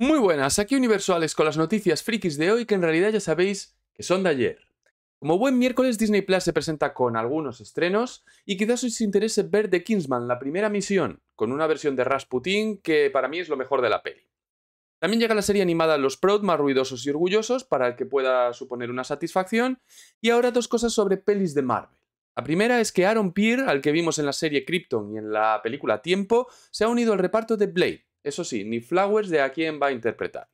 Muy buenas, aquí Universales con las noticias frikis de hoy que en realidad ya sabéis que son de ayer. Como buen miércoles, Disney Plus se presenta con algunos estrenos y quizás os interese ver The Kingsman, la primera misión, con una versión de Rasputin que para mí es lo mejor de la peli. También llega la serie animada Los Proud, más ruidosos y orgullosos, para el que pueda suponer una satisfacción. Y ahora dos cosas sobre pelis de Marvel. La primera es que Aaron Pierre, al que vimos en la serie Krypton y en la película Tiempo, se ha unido al reparto de Blade, eso sí, ni Flowers de a quién va a interpretar.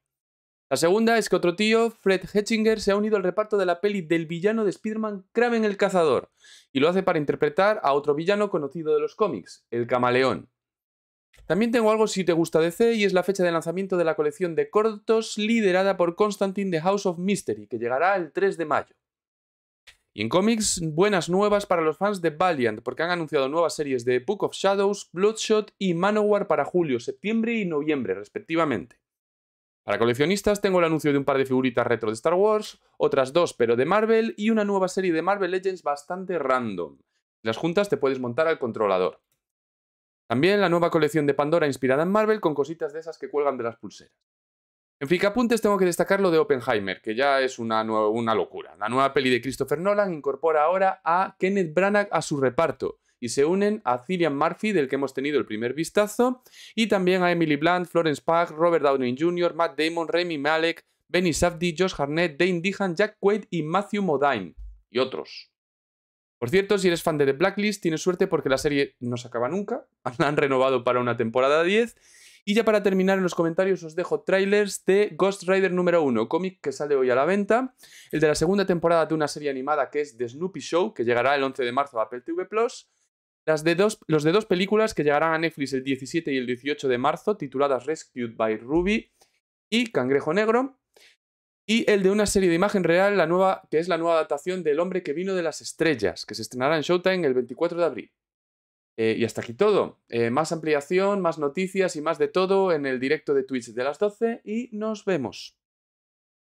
La segunda es que otro tío, Fred Hetchinger, se ha unido al reparto de la peli del villano de Spider-Man Kraven el Cazador, y lo hace para interpretar a otro villano conocido de los cómics, el Camaleón. También tengo algo si te gusta DC y es la fecha de lanzamiento de la colección de cortos liderada por Constantine The House of Mystery, que llegará el 3 de mayo. Y en cómics, buenas nuevas para los fans de Valiant, porque han anunciado nuevas series de Book of Shadows, Bloodshot y Manowar para julio, septiembre y noviembre, respectivamente. Para coleccionistas tengo el anuncio de un par de figuritas retro de Star Wars, otras dos pero de Marvel y una nueva serie de Marvel Legends bastante random. Las juntas te puedes montar al controlador. También la nueva colección de Pandora inspirada en Marvel con cositas de esas que cuelgan de las pulseras. En Ficapuntes tengo que destacar lo de Oppenheimer, que ya es una, una locura. La nueva peli de Christopher Nolan incorpora ahora a Kenneth Branagh a su reparto y se unen a Cillian Murphy, del que hemos tenido el primer vistazo, y también a Emily Blunt, Florence Pugh, Robert Downey Jr., Matt Damon, Remy Malek, Benny Safdie, Josh Harnett, Dane Dehan, Jack Quaid y Matthew Modine, y otros. Por cierto, si eres fan de The Blacklist, tienes suerte porque la serie no se acaba nunca. La han renovado para una temporada 10. Y ya para terminar, en los comentarios os dejo trailers de Ghost Rider número 1, cómic que sale hoy a la venta, el de la segunda temporada de una serie animada que es The Snoopy Show, que llegará el 11 de marzo a Apple TV Plus, las de dos, los de dos películas que llegarán a Netflix el 17 y el 18 de marzo, tituladas Rescued by Ruby y Cangrejo Negro, y el de una serie de imagen real, la nueva, que es la nueva adaptación del hombre que vino de las estrellas, que se estrenará en Showtime el 24 de abril. Eh, y hasta aquí todo. Eh, más ampliación, más noticias y más de todo en el directo de Twitch de las 12 y nos vemos.